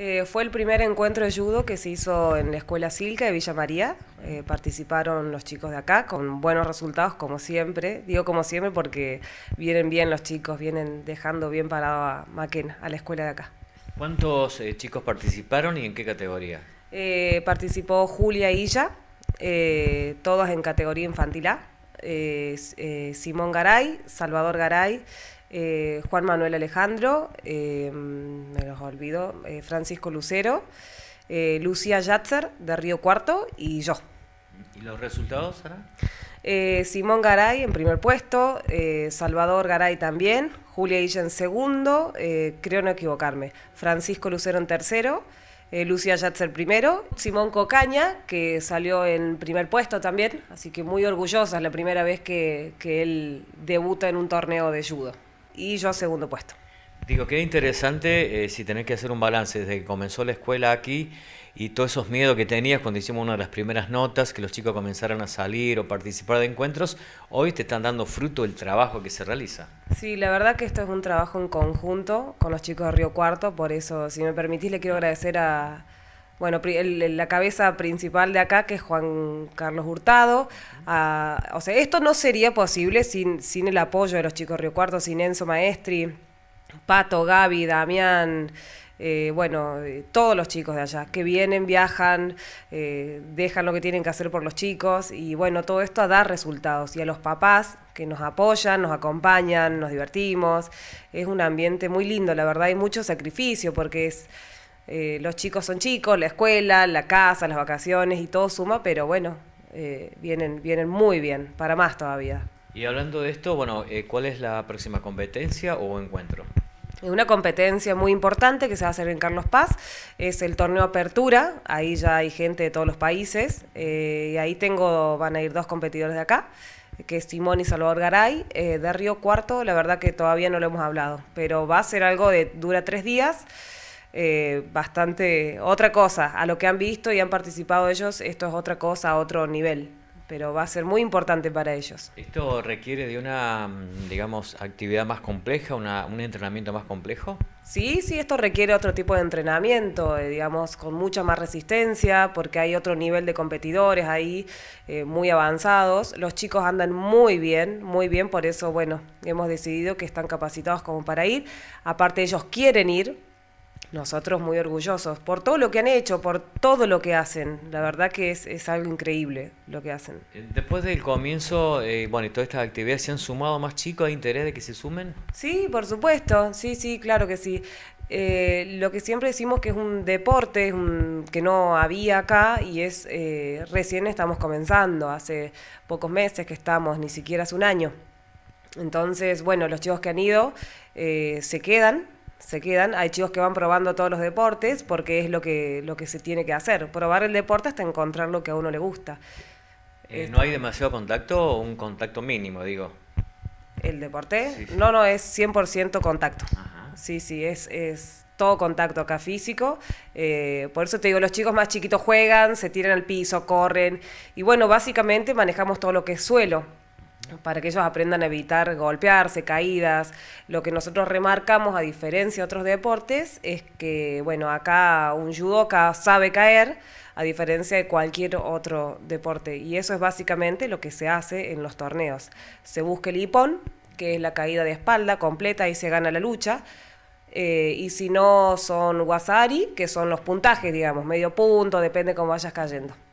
Eh, fue el primer encuentro de judo que se hizo en la Escuela Silca de Villa María. Eh, participaron los chicos de acá con buenos resultados, como siempre. Digo como siempre porque vienen bien los chicos, vienen dejando bien parado a Maquena, a la escuela de acá. ¿Cuántos eh, chicos participaron y en qué categoría? participó Julia Illa, todos en categoría infantil A. Simón Garay, Salvador Garay, eh, Juan Manuel Alejandro, eh, me los olvido, eh, Francisco Lucero, Lucía Yatzer de Río Cuarto y yo. ¿Y los resultados, Sara? Simón Garay en primer puesto, Salvador Garay también, Julia Illa en segundo, creo no equivocarme, Francisco Lucero en tercero, Lucía Yatzer primero, Simón Cocaña, que salió en primer puesto también, así que muy orgullosa, es la primera vez que él debuta en un torneo de judo y yo segundo puesto. Digo, qué interesante eh, si tenés que hacer un balance desde que comenzó la escuela aquí y todos esos miedos que tenías cuando hicimos una de las primeras notas, que los chicos comenzaran a salir o participar de encuentros, hoy te están dando fruto el trabajo que se realiza. Sí, la verdad que esto es un trabajo en conjunto con los chicos de Río Cuarto, por eso, si me permitís, le quiero agradecer a, bueno, la cabeza principal de acá, que es Juan Carlos Hurtado. Ah, o sea, esto no sería posible sin, sin el apoyo de los chicos Río Cuarto, sin Enzo Maestri, Pato, Gaby, Damián. Eh, bueno, eh, todos los chicos de allá, que vienen, viajan, eh, dejan lo que tienen que hacer por los chicos y bueno, todo esto a dar resultados y a los papás que nos apoyan, nos acompañan, nos divertimos, es un ambiente muy lindo, la verdad, hay mucho sacrificio porque es... Eh, los chicos son chicos, la escuela, la casa, las vacaciones y todo suma, pero bueno, eh, vienen, vienen muy bien, para más todavía. Y hablando de esto, bueno, eh, ¿cuál es la próxima competencia o encuentro? Una competencia muy importante que se va a hacer en Carlos Paz es el torneo Apertura. Ahí ya hay gente de todos los países. y ahí tengo, van a ir dos competidores de acá que es Simón y Salvador Garay, de Río Cuarto, la verdad que todavía no lo hemos hablado, pero va a ser algo de, dura tres días, eh, bastante otra cosa. A lo que han visto y han participado ellos, esto es otra cosa, otro nivel pero va a ser muy importante para ellos. ¿Esto requiere de una, mm, digamos, actividad más compleja, un entrenamiento más complejo? Sí, sí, esto requiere otro tipo de entrenamiento, eh, digamos, con mucha más resistencia, porque hay otro nivel de competidores ahí eh, muy avanzados. Los chicos andan muy bien, muy bien, por eso, bueno, hemos decidido que están capacitados como para ir. Aparte, ellos quieren ir, nosotros muy orgullosos por todo lo que han hecho, por todo lo que hacen. La verdad que es, algo increíble lo que hacen. Eh, después del comienzo, eh, bueno, y todas estas actividades, ¿se han sumado más chicos? ¿Hay interés de que se sumen? Sí, por supuesto. Sí, sí, claro que sí. Eh, lo que siempre decimos que es un deporte que no había acá y es recién estamos comenzando, hace pocos meses que estamos, ni siquiera hace un año. Entonces, bueno, los chicos que han ido se quedan se quedan. Hay chicos que van probando todos los deportes porque es lo que, lo que se tiene que hacer. Probar el deporte hasta encontrar lo que a uno le gusta. Eh, eh, ¿No hay demasiado contacto o un contacto mínimo, digo? ¿El deporte? No, no, es 100% contacto. Sí, sí, es, es todo contacto acá físico. Eh, por eso te digo, los chicos más chiquitos juegan, se tiran al piso, corren. Y bueno, básicamente manejamos todo lo que es suelo para que ellos aprendan a evitar golpearse, caídas. Lo que nosotros remarcamos, a diferencia de otros deportes, es que, bueno, acá un judoka sabe caer, a diferencia de cualquier otro deporte. Y eso es básicamente lo que se hace en los torneos. Se busca el hipón, que es la caída de espalda completa y se gana la lucha. Eh, y si no, son wasari, que son los puntajes, digamos, medio punto, depende cómo vayas cayendo.